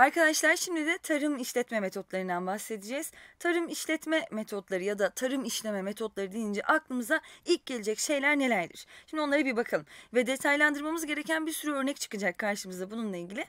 Arkadaşlar şimdi de tarım işletme metotlarından bahsedeceğiz. Tarım işletme metotları ya da tarım işleme metotları deyince aklımıza ilk gelecek şeyler nelerdir? Şimdi onlara bir bakalım. Ve detaylandırmamız gereken bir sürü örnek çıkacak karşımıza bununla ilgili.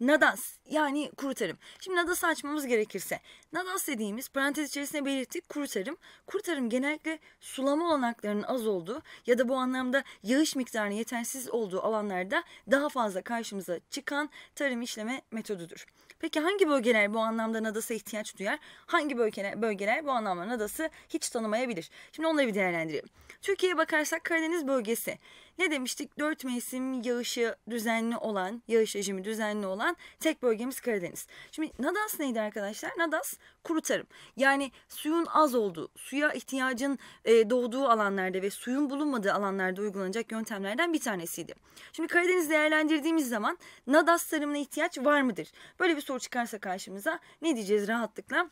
Nadas yani kuru tarım. Şimdi nadas açmamız gerekirse. Nadas dediğimiz parantez içerisinde belirttik kuru tarım. Kuru tarım genellikle sulama olanaklarının az olduğu ya da bu anlamda yağış miktarının yetersiz olduğu alanlarda daha fazla karşımıza çıkan tarım işleme metodudur. Peki hangi bölgeler bu anlamda NADAS'a ihtiyaç duyar? Hangi bölgeler, bölgeler bu anlamda NADAS'ı hiç tanımayabilir? Şimdi onları bir değerlendirelim. Türkiye'ye bakarsak Karadeniz bölgesi ne demiştik? Dört mevsim yağışı düzenli olan, yağış rejimi düzenli olan tek bölgemiz Karadeniz. Şimdi Nadas neydi arkadaşlar? Nadas kuru tarım. Yani suyun az olduğu, suya ihtiyacın e, doğduğu alanlarda ve suyun bulunmadığı alanlarda uygulanacak yöntemlerden bir tanesiydi. Şimdi Karadeniz değerlendirdiğimiz zaman Nadas tarımına ihtiyaç var mıdır? Böyle bir soru çıkarsa karşımıza ne diyeceğiz rahatlıkla?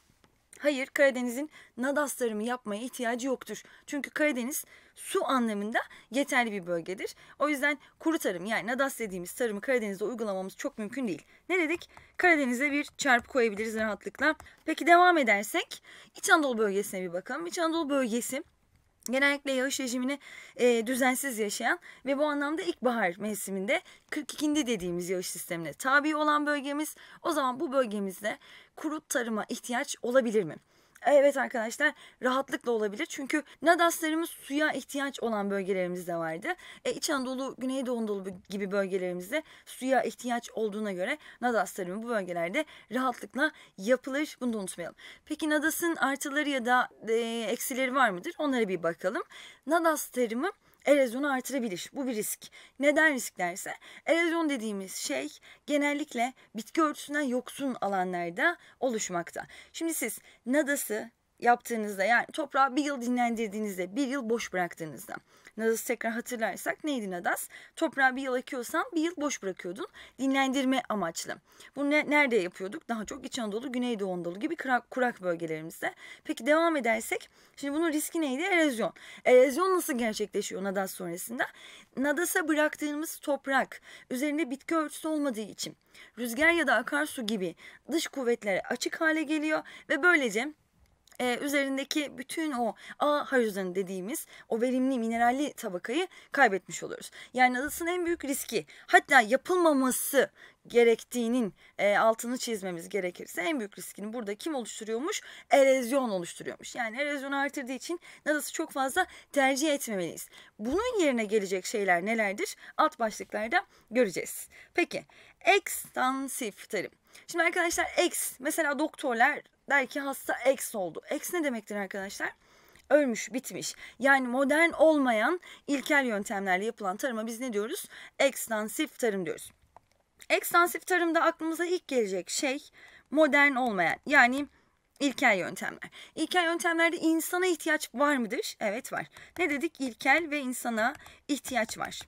Hayır Karadeniz'in nadas tarımı yapmaya ihtiyacı yoktur. Çünkü Karadeniz su anlamında yeterli bir bölgedir. O yüzden kuru tarım yani nadas dediğimiz tarımı Karadeniz'de uygulamamız çok mümkün değil. Ne dedik? Karadeniz'e bir çarpı koyabiliriz rahatlıkla. Peki devam edersek İç Anadolu bölgesine bir bakalım. İç Anadolu bölgesi Genellikle yağış rejimini e, düzensiz yaşayan ve bu anlamda ilkbahar mevsiminde 42. dediğimiz yağış sistemine tabi olan bölgemiz. O zaman bu bölgemizde kuru tarıma ihtiyaç olabilir mi? Evet arkadaşlar rahatlıkla olabilir. Çünkü nadaslarımız suya ihtiyaç olan bölgelerimizde vardı. E, İç Anadolu, Güneydoğu Anadolu gibi bölgelerimizde suya ihtiyaç olduğuna göre nadas tarımı bu bölgelerde rahatlıkla yapılır. Bunu da unutmayalım. Peki nadasın artıları ya da e, eksileri var mıdır? Onlara bir bakalım. Nadas tarımı erozyonu artırabilir. Bu bir risk. Neden risk derse erozyon dediğimiz şey genellikle bitki örtüsünden yoksun alanlarda oluşmakta. Şimdi siz nadası, yaptığınızda yani toprağı bir yıl dinlendirdiğinizde, bir yıl boş bıraktığınızda. Nadas'ı tekrar hatırlarsak neydi Nadas? Toprağı bir yıl ekiyorsan bir yıl boş bırakıyordun. Dinlendirme amaçlı. Bunu ne, nerede yapıyorduk? Daha çok İç Anadolu, Güneydoğu Anadolu gibi kurak, kurak bölgelerimizde. Peki devam edersek şimdi bunun riski neydi? Erozyon. Erozyon nasıl gerçekleşiyor Nadas sonrasında? Nadas'a bıraktığımız toprak üzerinde bitki örtüsü olmadığı için rüzgar ya da akarsu gibi dış kuvvetlere açık hale geliyor ve böylece e, üzerindeki bütün o A hidrojen dediğimiz o verimli mineralli tabakayı kaybetmiş oluruz. Yani adasının en büyük riski hatta yapılmaması gerektiğinin e, altını çizmemiz gerekirse en büyük riskini burada kim oluşturuyormuş? Erozyon oluşturuyormuş. Yani erozyonu artırdığı için nadası çok fazla tercih etmemeliyiz. Bunun yerine gelecek şeyler nelerdir? Alt başlıklarda göreceğiz. Peki ekstansif tarım. Şimdi arkadaşlar eks mesela doktorlar der ki hasta ex oldu. Ex ne demektir arkadaşlar? Ölmüş, bitmiş. Yani modern olmayan ilkel yöntemlerle yapılan tarıma biz ne diyoruz? Ekstansif tarım diyoruz. Ekstansif tarımda aklımıza ilk gelecek şey modern olmayan yani ilkel yöntemler. İlkel yöntemlerde insana ihtiyaç var mıdır? Evet var. Ne dedik? İlkel ve insana ihtiyaç var.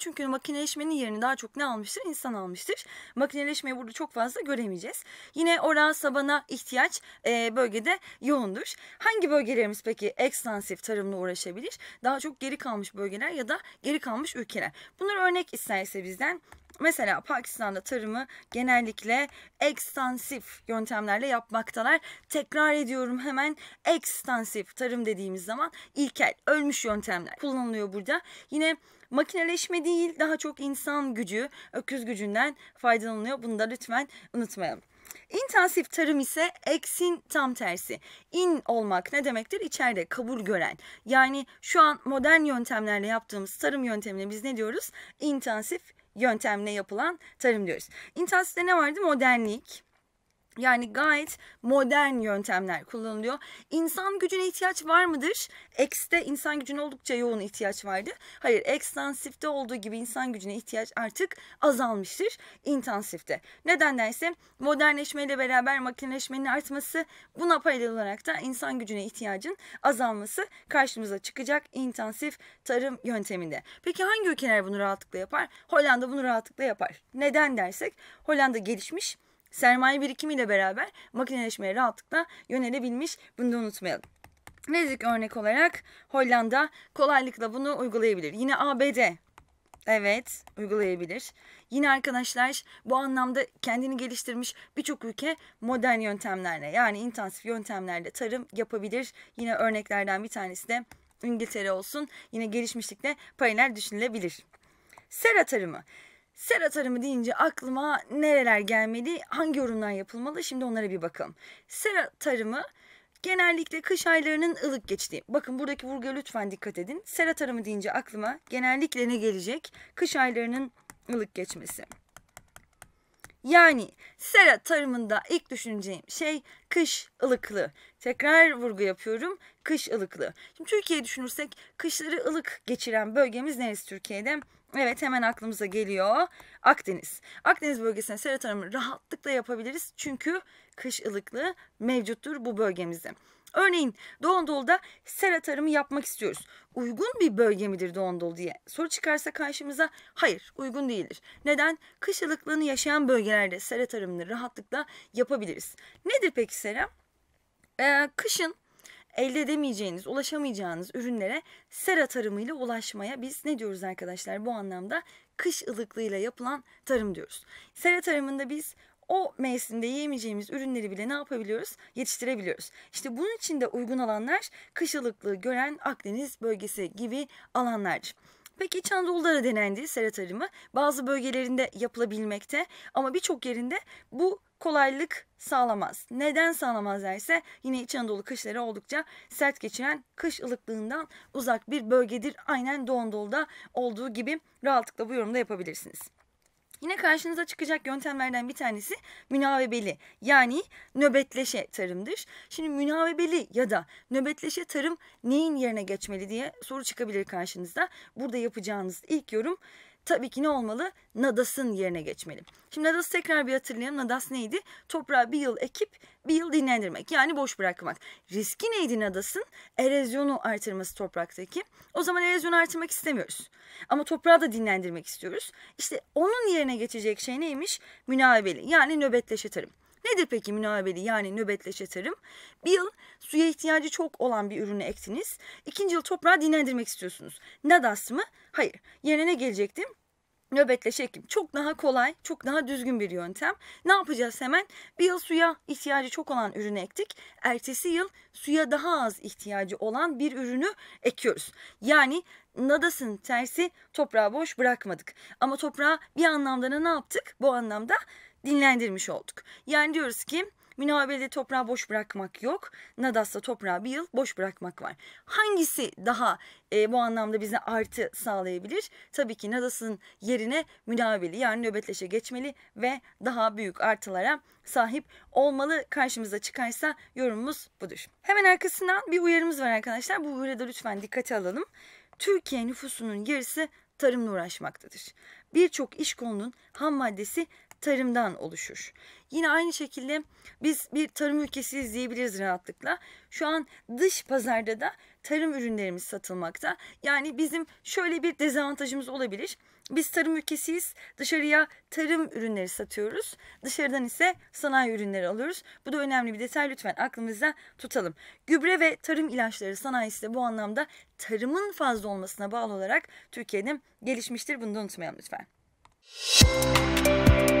Çünkü makineleşmenin yerini daha çok ne almıştır? İnsan almıştır. Makineleşmeyi burada çok fazla göremeyeceğiz. Yine oral sabana ihtiyaç e, bölgede yoğundur. Hangi bölgelerimiz peki ekstansif tarımla uğraşabilir? Daha çok geri kalmış bölgeler ya da geri kalmış ülkeler. Bunlar örnek isterse bizden Mesela Pakistan'da tarımı genellikle ekstansif yöntemlerle yapmaktalar. Tekrar ediyorum hemen ekstansif tarım dediğimiz zaman ilkel, ölmüş yöntemler kullanılıyor burada. Yine makineleşme değil daha çok insan gücü, öküz gücünden faydalanılıyor. Bunu da lütfen unutmayalım. İntensif tarım ise eksin tam tersi. İn olmak ne demektir? İçeride kabul gören. Yani şu an modern yöntemlerle yaptığımız tarım yöntemine biz ne diyoruz? İntensif yöntemle yapılan tarım diyoruz. İntihar ne vardı? Modernlik. Yani gayet modern yöntemler kullanılıyor. İnsan gücüne ihtiyaç var mıdır? X'te insan gücüne oldukça yoğun ihtiyaç vardı. Hayır, ekstansifte olduğu gibi insan gücüne ihtiyaç artık azalmıştır intensifte. Nedendense modernleşmeyle beraber makineleşmenin artması buna paralel olarak da insan gücüne ihtiyacın azalması karşımıza çıkacak intensif tarım yönteminde. Peki hangi ülkeler bunu rahatlıkla yapar? Hollanda bunu rahatlıkla yapar. Neden dersek Hollanda gelişmiş sermaye birikimiyle beraber makineleşmeye rahatlıkla yönelebilmiş. Bunu da unutmayalım. Nezik örnek olarak Hollanda kolaylıkla bunu uygulayabilir. Yine ABD Evet, uygulayabilir. Yine arkadaşlar bu anlamda kendini geliştirmiş birçok ülke modern yöntemlerle yani intensif yöntemlerle tarım yapabilir. Yine örneklerden bir tanesi de İngiltere olsun. Yine gelişmişlikle paralel düşünülebilir. Sera tarımı. Sera tarımı deyince aklıma nereler gelmedi hangi yorumlar yapılmalı şimdi onlara bir bakalım. Sera tarımı genellikle kış aylarının ılık geçtiği. Bakın buradaki vurguya lütfen dikkat edin. Sera tarımı deyince aklıma genellikle ne gelecek? Kış aylarının ılık geçmesi. Yani sera tarımında ilk düşüneceğim şey kış ılıklı Tekrar vurgu yapıyorum kış ılıklı. Şimdi Türkiye'yi düşünürsek kışları ılık geçiren bölgemiz neresi Türkiye'de? Evet hemen aklımıza geliyor Akdeniz. Akdeniz bölgesinde sera tarımı rahatlıkla yapabiliriz. Çünkü kış ılıklı mevcuttur bu bölgemizde. Örneğin Doğu Anadolu'da sera tarımı yapmak istiyoruz. Uygun bir bölge midir Doğu diye soru çıkarsa karşımıza hayır uygun değildir. Neden? Kış yaşayan bölgelerde sera tarımını rahatlıkla yapabiliriz. Nedir peki sera? Ee, kışın elde edemeyeceğiniz, ulaşamayacağınız ürünlere sera tarımıyla ulaşmaya biz ne diyoruz arkadaşlar bu anlamda? Kış ılıklığıyla yapılan tarım diyoruz. Sera tarımında biz o mevsimde yiyemeyeceğimiz ürünleri bile ne yapabiliyoruz? Yetiştirebiliyoruz. İşte bunun için de uygun alanlar kışılıklığı gören Akdeniz bölgesi gibi alanlar. Peki İç Anadolu'da da denendi sera tarımı. Bazı bölgelerinde yapılabilmekte ama birçok yerinde bu kolaylık sağlamaz. Neden sağlamaz derse yine İç Anadolu kışları oldukça sert geçiren kış ılıklığından uzak bir bölgedir. Aynen Doğu Anadolu'da olduğu gibi rahatlıkla bu yorumda yapabilirsiniz. Yine karşınıza çıkacak yöntemlerden bir tanesi münavebeli yani nöbetleşe tarımdır. Şimdi münavebeli ya da nöbetleşe tarım neyin yerine geçmeli diye soru çıkabilir karşınızda. Burada yapacağınız ilk yorum tabii ki ne olmalı? Nadas'ın yerine geçmeli. Şimdi Nadas'ı tekrar bir hatırlayalım. Nadas neydi? Toprağı bir yıl ekip bir yıl dinlendirmek yani boş bırakmak. Riski neydi Nadas'ın? Erozyonu artırması topraktaki. O zaman erozyonu artırmak istemiyoruz. Ama toprağı da dinlendirmek istiyoruz. İşte onun yerine geçecek şey neymiş? Münavebeli yani nöbetleşe tarım. Nedir peki münaveli yani nöbetleşe tarım? Bir yıl suya ihtiyacı çok olan bir ürünü ektiniz. İkinci yıl toprağı dinlendirmek istiyorsunuz. Nadas mı? Hayır. Yerine ne gelecekti? nöbetleşe hekim. Çok daha kolay, çok daha düzgün bir yöntem. Ne yapacağız hemen? Bir yıl suya ihtiyacı çok olan ürünü ektik. Ertesi yıl suya daha az ihtiyacı olan bir ürünü ekiyoruz. Yani nadasın tersi toprağı boş bırakmadık. Ama toprağı bir anlamda ne yaptık? Bu anlamda dinlendirmiş olduk. Yani diyoruz ki Münabede toprağı boş bırakmak yok. Nadas'ta toprağı bir yıl boş bırakmak var. Hangisi daha e, bu anlamda bize artı sağlayabilir? Tabii ki Nadas'ın yerine münabeli yani nöbetleşe geçmeli ve daha büyük artılara sahip olmalı karşımıza çıkarsa yorumumuz budur. Hemen arkasından bir uyarımız var arkadaşlar. Bu uyarıda lütfen dikkate alalım. Türkiye nüfusunun yarısı tarımla uğraşmaktadır. Birçok iş kolunun ham maddesi tarımdan oluşur. Yine aynı şekilde biz bir tarım ülkesiyiz diyebiliriz rahatlıkla. Şu an dış pazarda da tarım ürünlerimiz satılmakta. Yani bizim şöyle bir dezavantajımız olabilir. Biz tarım ülkesiyiz. Dışarıya tarım ürünleri satıyoruz. Dışarıdan ise sanayi ürünleri alıyoruz. Bu da önemli bir detay lütfen aklımızda tutalım. Gübre ve tarım ilaçları sanayisi de bu anlamda tarımın fazla olmasına bağlı olarak Türkiye'nin gelişmiştir. Bunu da unutmayalım lütfen. Müzik